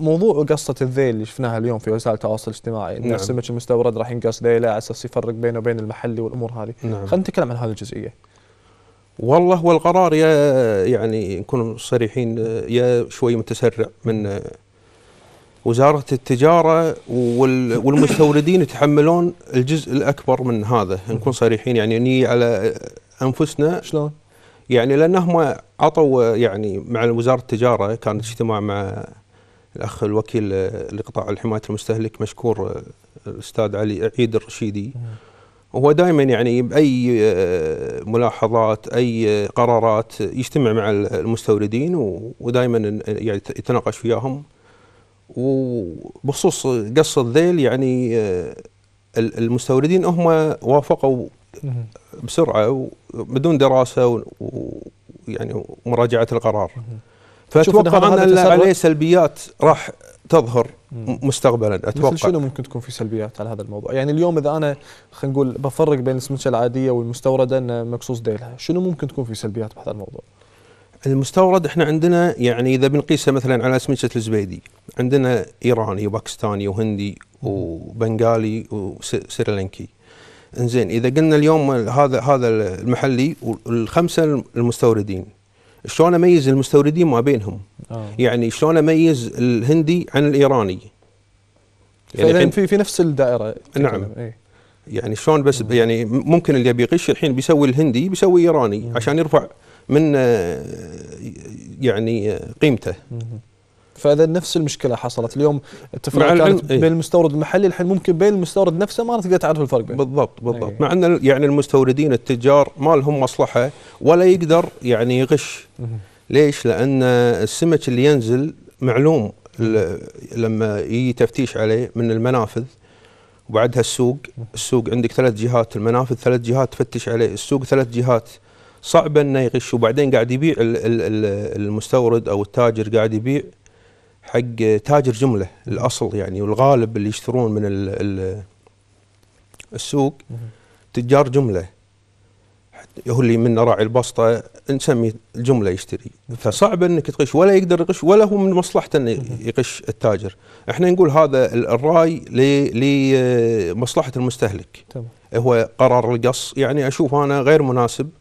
موضوع قصة الذيل اللي شفناها اليوم في وسائل التواصل الاجتماعي ان نعم. السمك المستورد راح ينقص ذيله على اساس يفرق بينه وبين المحلي والامور هذه نعم. خلينا نتكلم عن هذه الجزئيه والله هو القرار يا يعني نكون صريحين يا شوي متسرع من وزارة التجارة والمستوردين يتحملون الجزء الأكبر من هذا نكون صريحين يعني ني على أنفسنا شلون؟ يعني لأنهم عطوا يعني مع وزارة التجارة كان اجتماع مع الاخ الوكيل آه، لقطاع حمايه المستهلك مشكور آه، الاستاذ علي عيد الرشيدي وهو دائما يعني باي آه، ملاحظات اي قرارات يجتمع مع المستوردين ودائما يعني يتناقش وياهم وبخصوص قص الذيل يعني المستوردين هم وافقوا بسرعه بدون دراسه ويعني مراجعه القرار فاتوقع ان عليه سلبيات راح تظهر مستقبلا اتوقع مثل شنو ممكن تكون في سلبيات على هذا الموضوع؟ يعني اليوم اذا انا خلينا نقول بفرق بين السمكه العاديه والمستورده انه مقصوص ديلها، شنو ممكن تكون في سلبيات بهذا الموضوع؟ المستورد احنا عندنا يعني اذا بنقيسها مثلا على سمكه الزبيدي، عندنا ايراني وباكستاني وهندي وبنغالي وسريلانكي. انزين اذا قلنا اليوم هذا هذا المحلي والخمسه المستوردين شلون اميز المستوردين ما بينهم آه. يعني شلون اميز الهندي عن الايراني يعني فاذا في في نفس الدائره نعم إيه؟ يعني شلون بس مم. يعني ممكن اللي بيغش الحين بيسوي الهندي بيسوي ايراني مم. عشان يرفع من آه، يعني آه، قيمته مم. فاذا نفس المشكله حصلت اليوم التفرقه كانت إيه. بين المستورد المحلي الحين ممكن بين المستورد نفسه ما تقدر تعرف الفرق بينه بالضبط بالضبط إيه. مع ان يعني المستوردين التجار ما لهم مصلحه ولا يقدر يعني يغش ليش؟ لان السمك اللي ينزل معلوم لما يجي تفتيش عليه من المنافذ وبعدها السوق السوق عندك ثلاث جهات المنافذ ثلاث جهات تفتش عليه السوق ثلاث جهات صعب انه يغش وبعدين قاعد يبيع المستورد او التاجر قاعد يبيع حق تاجر جمله الاصل يعني والغالب اللي يشترون من الـ الـ السوق تجار جمله هو اللي من راعي البسطه نسمي الجمله يشتري فصعب انك تغش ولا يقدر يغش ولا هو من مصلحته انه يغش التاجر احنا نقول هذا الراي لمصلحه المستهلك تمام. هو قرار القص يعني اشوف انا غير مناسب